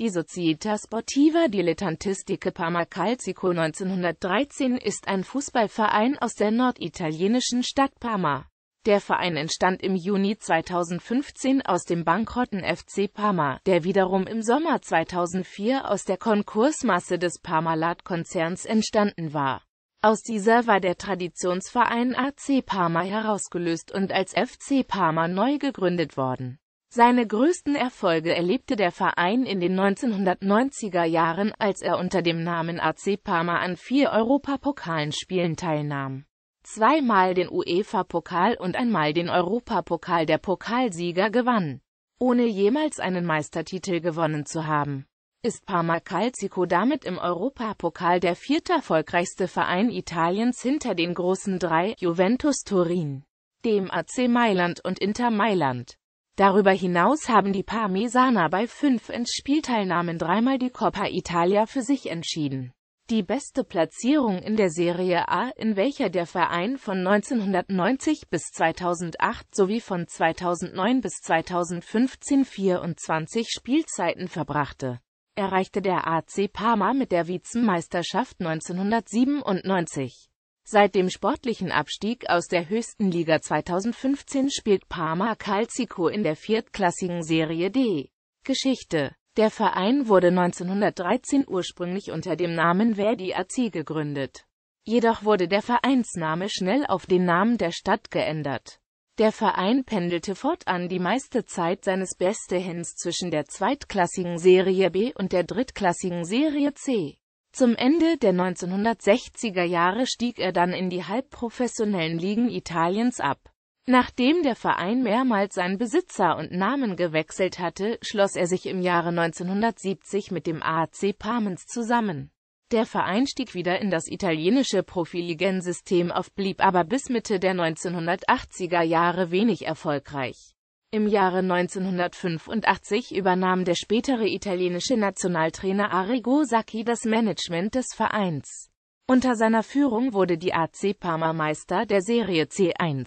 Die Societa Sportiva Dilettantistica Parma Calcico 1913 ist ein Fußballverein aus der norditalienischen Stadt Parma. Der Verein entstand im Juni 2015 aus dem bankrotten FC Parma, der wiederum im Sommer 2004 aus der Konkursmasse des Parmalat-Konzerns entstanden war. Aus dieser war der Traditionsverein AC Parma herausgelöst und als FC Parma neu gegründet worden seine größten Erfolge erlebte der Verein in den 1990er Jahren, als er unter dem Namen AC Parma an vier Europapokalenspielen teilnahm. Zweimal den UEFA-Pokal und einmal den Europapokal der Pokalsieger gewann, ohne jemals einen Meistertitel gewonnen zu haben. Ist Parma Calcico damit im Europapokal der vierterfolgreichste Verein Italiens hinter den großen drei Juventus Turin, dem AC Mailand und Inter Mailand. Darüber hinaus haben die Parmesaner bei fünf Endspielteilnahmen dreimal die Coppa Italia für sich entschieden. Die beste Platzierung in der Serie A, in welcher der Verein von 1990 bis 2008 sowie von 2009 bis 2015 24 Spielzeiten verbrachte, erreichte der AC Parma mit der Vizemeisterschaft 1997. Seit dem sportlichen Abstieg aus der höchsten Liga 2015 spielt Parma Calcico in der viertklassigen Serie D. Geschichte Der Verein wurde 1913 ursprünglich unter dem Namen Verdi AC gegründet. Jedoch wurde der Vereinsname schnell auf den Namen der Stadt geändert. Der Verein pendelte fortan die meiste Zeit seines Bestehens zwischen der zweitklassigen Serie B und der drittklassigen Serie C. Zum Ende der 1960er Jahre stieg er dann in die halbprofessionellen Ligen Italiens ab. Nachdem der Verein mehrmals seinen Besitzer und Namen gewechselt hatte, schloss er sich im Jahre 1970 mit dem AC Parmens zusammen. Der Verein stieg wieder in das italienische Profiligen-System auf, blieb aber bis Mitte der 1980er Jahre wenig erfolgreich. Im Jahre 1985 übernahm der spätere italienische Nationaltrainer Arrigo Sacchi das Management des Vereins. Unter seiner Führung wurde die AC Parma Meister der Serie C1.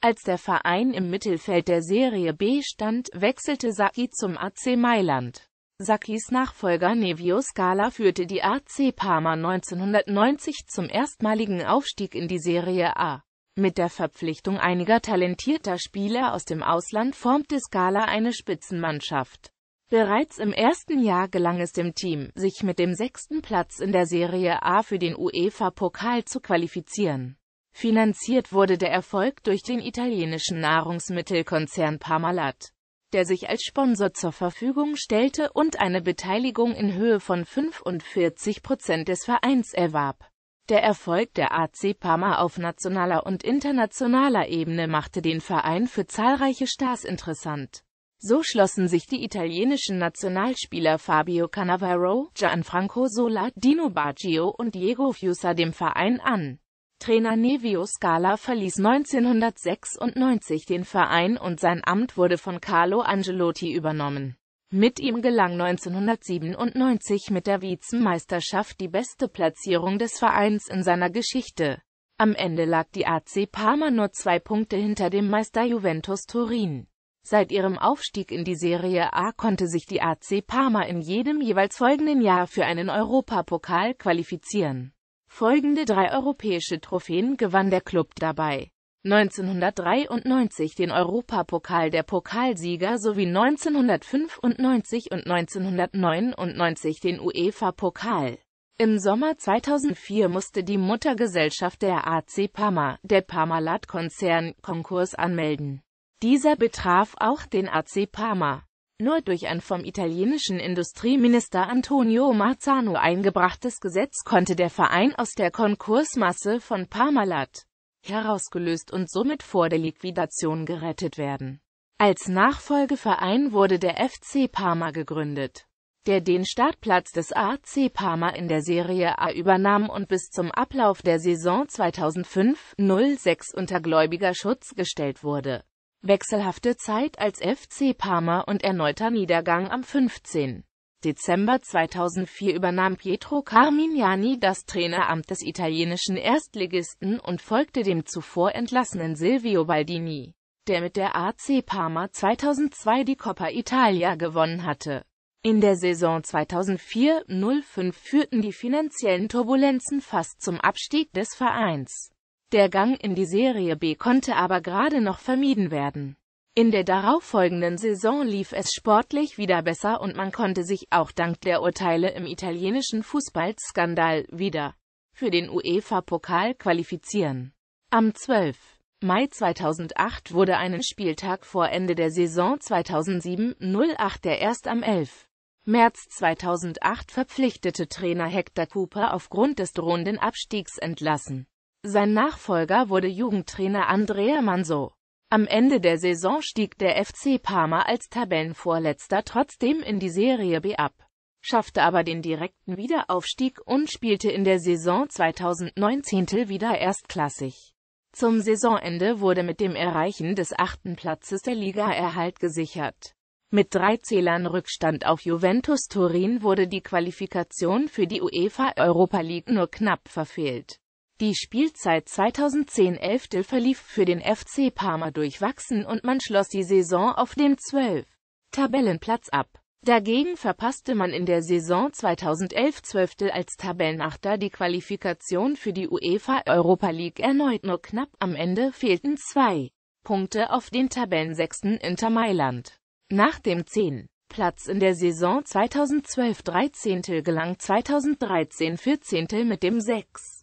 Als der Verein im Mittelfeld der Serie B stand, wechselte Sacchi zum AC Mailand. Sacchis Nachfolger Nevio Scala führte die AC Parma 1990 zum erstmaligen Aufstieg in die Serie A. Mit der Verpflichtung einiger talentierter Spieler aus dem Ausland formte Scala eine Spitzenmannschaft. Bereits im ersten Jahr gelang es dem Team, sich mit dem sechsten Platz in der Serie A für den UEFA-Pokal zu qualifizieren. Finanziert wurde der Erfolg durch den italienischen Nahrungsmittelkonzern Parmalat, der sich als Sponsor zur Verfügung stellte und eine Beteiligung in Höhe von 45 Prozent des Vereins erwarb. Der Erfolg der AC Parma auf nationaler und internationaler Ebene machte den Verein für zahlreiche Stars interessant. So schlossen sich die italienischen Nationalspieler Fabio Cannavaro, Gianfranco Sola, Dino Baggio und Diego Fiusa dem Verein an. Trainer Nevio Scala verließ 1996 den Verein und sein Amt wurde von Carlo Angelotti übernommen. Mit ihm gelang 1997 mit der Vizemeisterschaft die beste Platzierung des Vereins in seiner Geschichte. Am Ende lag die AC Parma nur zwei Punkte hinter dem Meister Juventus Turin. Seit ihrem Aufstieg in die Serie A konnte sich die AC Parma in jedem jeweils folgenden Jahr für einen Europapokal qualifizieren. Folgende drei europäische Trophäen gewann der Club dabei. 1993 den Europapokal der Pokalsieger sowie 1995 und 1999 den UEFA-Pokal. Im Sommer 2004 musste die Muttergesellschaft der AC Parma, der Parmalat-Konzern, Konkurs anmelden. Dieser betraf auch den AC Parma. Nur durch ein vom italienischen Industrieminister Antonio Marzano eingebrachtes Gesetz konnte der Verein aus der Konkursmasse von Parmalat herausgelöst und somit vor der Liquidation gerettet werden. Als Nachfolgeverein wurde der FC Parma gegründet, der den Startplatz des AC Parma in der Serie A übernahm und bis zum Ablauf der Saison 2005-06 unter gläubiger Schutz gestellt wurde. Wechselhafte Zeit als FC Parma und erneuter Niedergang am 15. Dezember 2004 übernahm Pietro Carminiani das Traineramt des italienischen Erstligisten und folgte dem zuvor entlassenen Silvio Baldini, der mit der AC Parma 2002 die Coppa Italia gewonnen hatte. In der Saison 2004-05 führten die finanziellen Turbulenzen fast zum Abstieg des Vereins. Der Gang in die Serie B konnte aber gerade noch vermieden werden. In der darauffolgenden Saison lief es sportlich wieder besser und man konnte sich auch dank der Urteile im italienischen Fußballskandal wieder für den UEFA-Pokal qualifizieren. Am 12. Mai 2008 wurde einen Spieltag vor Ende der Saison 2007-08 der erst am 11. März 2008 verpflichtete Trainer Hector Cooper aufgrund des drohenden Abstiegs entlassen. Sein Nachfolger wurde Jugendtrainer Andrea Manso. Am Ende der Saison stieg der FC Parma als Tabellenvorletzter trotzdem in die Serie B ab, schaffte aber den direkten Wiederaufstieg und spielte in der Saison 2019 wieder erstklassig. Zum Saisonende wurde mit dem Erreichen des achten Platzes der Ligaerhalt gesichert. Mit drei Zählern Rückstand auf Juventus Turin wurde die Qualifikation für die UEFA Europa League nur knapp verfehlt. Die Spielzeit 2010-11 verlief für den FC Parma durchwachsen und man schloss die Saison auf dem 12. Tabellenplatz ab. Dagegen verpasste man in der Saison 2011-12 als Tabellenachter die Qualifikation für die UEFA Europa League erneut nur knapp, am Ende fehlten zwei Punkte auf den Tabellensechsten Inter Mailand. Nach dem 10. Platz in der Saison 2012-13 gelang 2013-14 mit dem 6.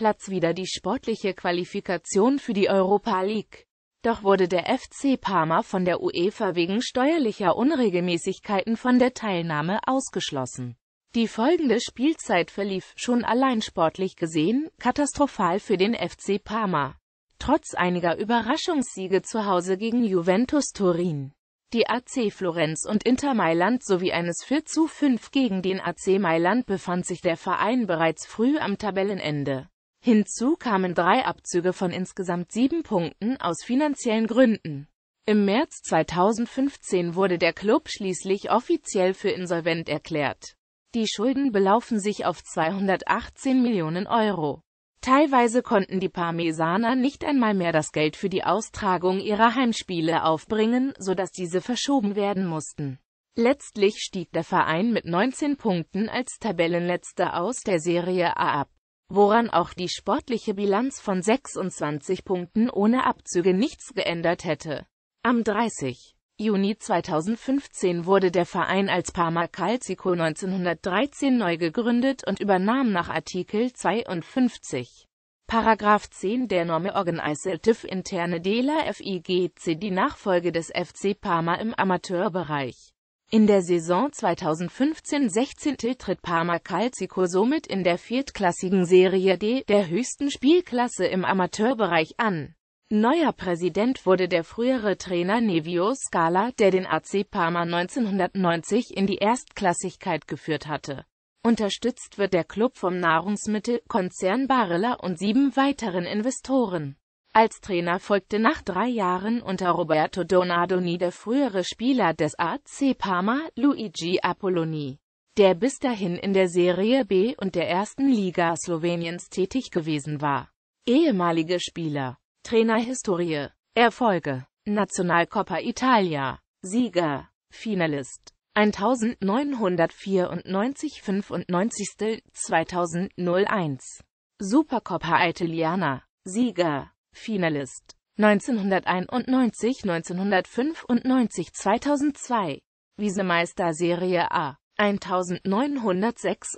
Platz wieder die sportliche Qualifikation für die Europa League. Doch wurde der FC Parma von der UEFA wegen steuerlicher Unregelmäßigkeiten von der Teilnahme ausgeschlossen. Die folgende Spielzeit verlief, schon allein sportlich gesehen, katastrophal für den FC Parma. Trotz einiger Überraschungssiege zu Hause gegen Juventus Turin, die AC Florenz und Inter Mailand sowie eines 4 zu 5 gegen den AC Mailand befand sich der Verein bereits früh am Tabellenende. Hinzu kamen drei Abzüge von insgesamt sieben Punkten aus finanziellen Gründen. Im März 2015 wurde der Club schließlich offiziell für insolvent erklärt. Die Schulden belaufen sich auf 218 Millionen Euro. Teilweise konnten die Parmesaner nicht einmal mehr das Geld für die Austragung ihrer Heimspiele aufbringen, sodass diese verschoben werden mussten. Letztlich stieg der Verein mit 19 Punkten als Tabellenletzter aus der Serie A ab woran auch die sportliche Bilanz von 26 Punkten ohne Abzüge nichts geändert hätte. Am 30. Juni 2015 wurde der Verein als Parma Calcico 1913 neu gegründet und übernahm nach Artikel 52 Paragraph 10 der Norme Organisative Interne Dela FIGC die Nachfolge des FC Parma im Amateurbereich. In der Saison 2015-16 tritt Parma Calcico somit in der viertklassigen Serie D, der höchsten Spielklasse im Amateurbereich an. Neuer Präsident wurde der frühere Trainer Nevio Scala, der den AC Parma 1990 in die Erstklassigkeit geführt hatte. Unterstützt wird der Club vom Nahrungsmittelkonzern Barilla und sieben weiteren Investoren. Als Trainer folgte nach drei Jahren unter Roberto Donadoni der frühere Spieler des AC Parma, Luigi Apolloni, der bis dahin in der Serie B und der ersten Liga Sloweniens tätig gewesen war. Ehemalige Spieler, Trainerhistorie, Erfolge, Nationalcoppa Italia, Sieger, Finalist, 1994 95. 2001, Supercoppa Italiana, Sieger, Finalist 1991, 1995, 2002 Wiesemeister Serie A 1996,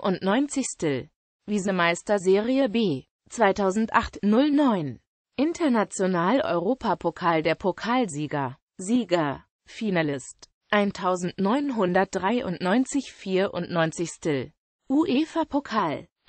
97 Still Visemeister Serie B 2008, 09 International Europapokal der Pokalsieger Sieger Finalist 1993 94 Still UEFA Pokal